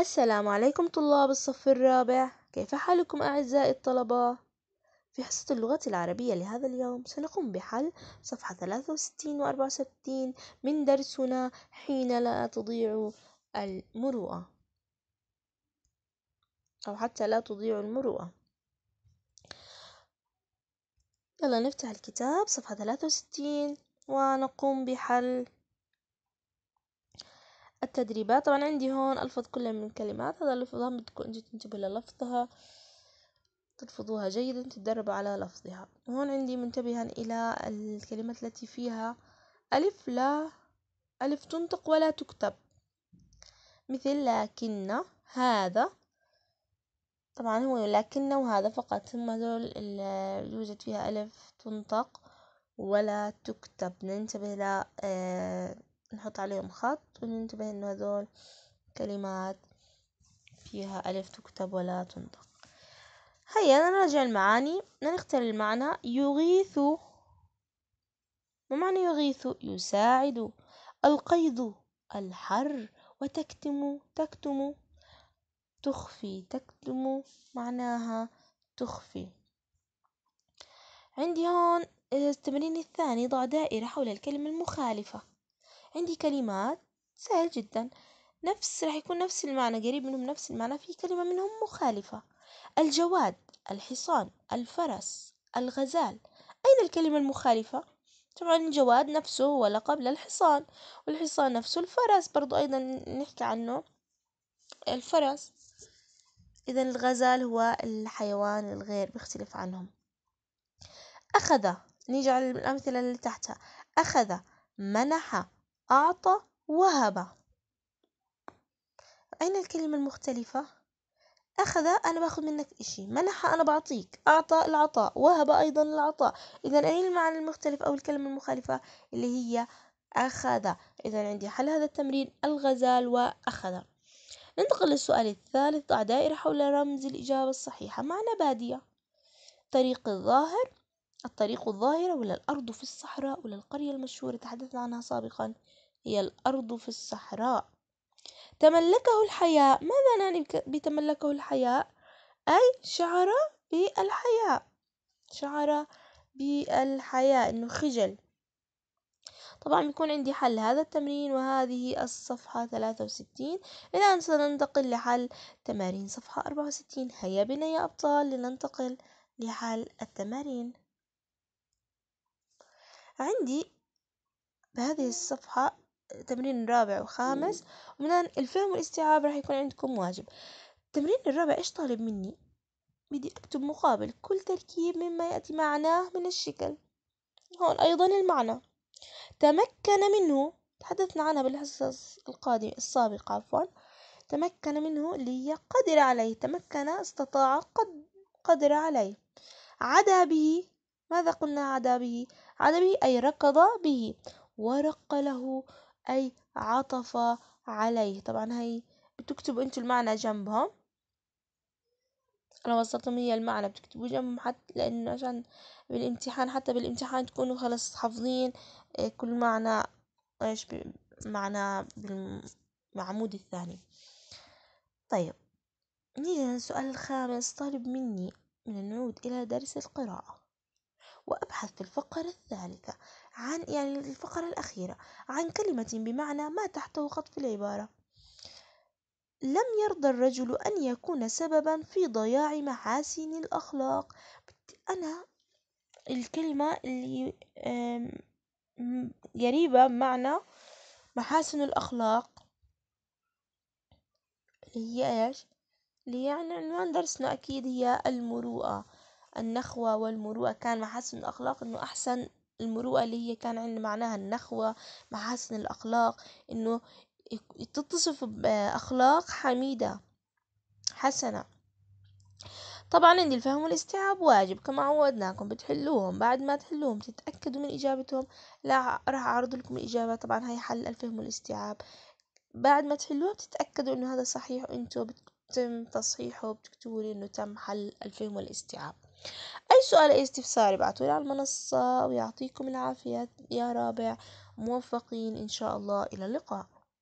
السلام عليكم طلاب الصف الرابع كيف حالكم أعزائي الطلبة؟ في حصة اللغة العربية لهذا اليوم سنقوم بحل صفحة 63 و 64 من درسنا حين لا تضيع المروءة أو حتى لا تضيع المروءة يلا نفتح الكتاب صفحة 63 ونقوم بحل التدريبات طبعا عندي هون ألفظ كل من الكلمات هذا اللفظها بدكم أنتوا تنتبهوا للفظها تلفظوها جيدا تتدربوا على لفظها وهون عندي منتبها إلى الكلمات التي فيها ألف لا ألف تنطق ولا تكتب مثل لكن هذا طبعا هو لكن وهذا فقط ثم هذول يوجد فيها ألف تنطق ولا تكتب ننتبه نحط عليهم خط وننتبه انه هذول كلمات فيها ألف تكتب ولا تنطق هيا نراجع المعاني نختار المعنى يغيث ما معنى يغيث يساعد القيض الحر وتكتم تكتم تخفي تكتم معناها تخفي عندي هون آه، التمرين الثاني ضع دائرة حول الكلمة المخالفة عندي كلمات سهل جدا نفس راح يكون نفس المعنى قريب منهم نفس المعنى في كلمة منهم مخالفة الجواد الحصان الفرس الغزال أين الكلمة المخالفة؟ طبعا الجواد نفسه هو لقب للحصان والحصان نفسه الفرس برضو أيضا نحكي عنه الفرس إذا الغزال هو الحيوان الغير بيختلف عنهم أخذ نيجي على الأمثلة اللي تحتها أخذ منح أعطى وهب أين الكلمة المختلفة؟ أخذ أنا بأخذ منك إشي منح أنا بعطيك أعطى العطاء وهب أيضا العطاء إذا أين المعنى المختلف أو الكلمة المخالفة اللي هي أخذ إذا عندي حل هذا التمرين الغزال وأخذ ننتقل للسؤال الثالث ضع دائرة حول رمز الإجابة الصحيحة معنى بادية طريق الظاهر الطريق الظاهرة ولا الأرض في الصحراء ولا القرية المشهورة تحدثنا عنها سابقا هي الأرض في الصحراء تملكه الحياء ماذا نعني بتملكه الحياء أي شعر بالحياء شعر بالحياء إنه خجل طبعا بيكون عندي حل هذا التمرين وهذه الصفحة 63 الآن سننتقل لحل تمارين صفحة 64 هيا بنا يا أبطال لننتقل لحل التمارين عندي بهذه الصفحة تمرين رابع وخامس ومن الفهم والاستيعاب راح يكون عندكم واجب التمرين الرابع إيش طالب مني؟ بدي أكتب مقابل كل تركيب مما يأتي معناه من الشكل هون أيضا المعنى تمكن منه تحدثنا عنها بالحصص القادمة السابقة عفوا تمكن منه اللي هي قدر عليه تمكن استطاع قد قدر عليه عدا به ماذا قلنا عدا به عدمه أي ركض به ورق له أي عطف عليه طبعا هي بتكتبوا انتوا المعنى جنبهم انا وصلتهم هي المعنى بتكتبوا جنبهم حتى لانه عشان بالامتحان حتى بالامتحان تكونوا خلص حافظين آه، كل معنى ايش معنى بالمعمود الثاني طيب نيجي للسؤال الخامس طالب مني من النعود إلى درس القراءة وأبحث في الفقرة الثالثة عن يعني الفقرة الأخيرة عن كلمة بمعنى ما تحته خطف العبارة لم يرضى الرجل أن يكون سببا في ضياع محاسن الأخلاق أنا الكلمة اللي قريبة معنى محاسن الأخلاق هي إيش؟ اللي يعني عنوان درسنا أكيد هي المروءة النخوة والمروءة كان محاسن الأخلاق إنه أحسن المروءة اللي هي كان عند معناها النخوة محاسن الأخلاق إنه تتصف بأخلاق حميدة حسنة طبعا عند الفهم والاستيعاب واجب كما عودناكم بتحلوهم بعد ما تحلوهم تتأكدوا من إجابتهم لا راح أعرض لكم الإجابة طبعا هاي حل الفهم والاستيعاب بعد ما تحلوها بتتأكدوا إنه هذا صحيح وإنتوا تم تصحيحه بتكتبولي إنه تم حل الفهم والاستيعاب أي سؤال أي استفسار ابعتولي على المنصة ويعطيكم العافية يا رابع موفقين إن شاء الله إلى اللقاء